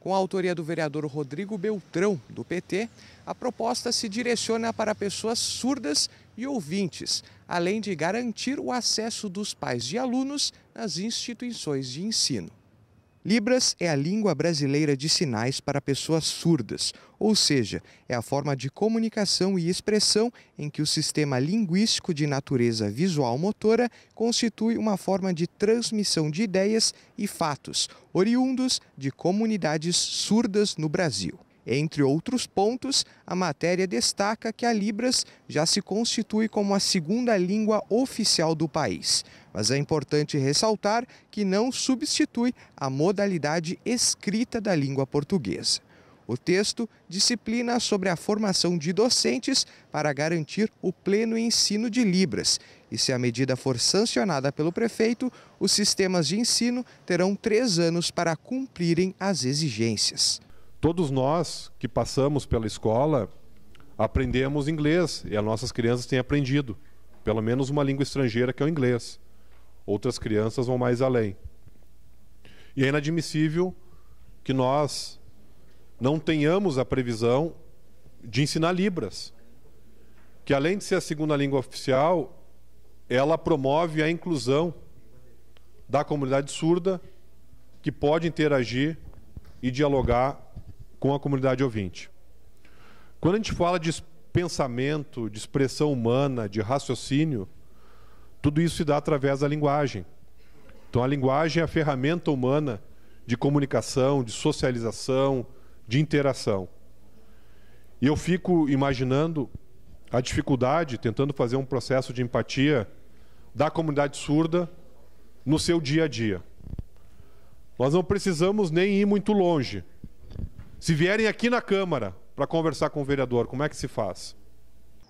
Com a autoria do vereador Rodrigo Beltrão, do PT, a proposta se direciona para pessoas surdas e ouvintes, além de garantir o acesso dos pais de alunos nas instituições de ensino. Libras é a língua brasileira de sinais para pessoas surdas, ou seja, é a forma de comunicação e expressão em que o sistema linguístico de natureza visual-motora constitui uma forma de transmissão de ideias e fatos oriundos de comunidades surdas no Brasil. Entre outros pontos, a matéria destaca que a Libras já se constitui como a segunda língua oficial do país. Mas é importante ressaltar que não substitui a modalidade escrita da língua portuguesa. O texto disciplina sobre a formação de docentes para garantir o pleno ensino de Libras. E se a medida for sancionada pelo prefeito, os sistemas de ensino terão três anos para cumprirem as exigências. Todos nós que passamos pela escola aprendemos inglês e as nossas crianças têm aprendido pelo menos uma língua estrangeira que é o inglês. Outras crianças vão mais além. E é inadmissível que nós não tenhamos a previsão de ensinar Libras, que além de ser a segunda língua oficial, ela promove a inclusão da comunidade surda que pode interagir e dialogar com a comunidade ouvinte. Quando a gente fala de pensamento, de expressão humana, de raciocínio, tudo isso se dá através da linguagem. Então, a linguagem é a ferramenta humana de comunicação, de socialização, de interação. E eu fico imaginando a dificuldade, tentando fazer um processo de empatia da comunidade surda no seu dia a dia. Nós não precisamos nem ir muito longe. Se vierem aqui na Câmara para conversar com o vereador, como é que se faz?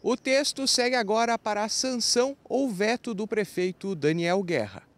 O texto segue agora para a sanção ou veto do prefeito Daniel Guerra.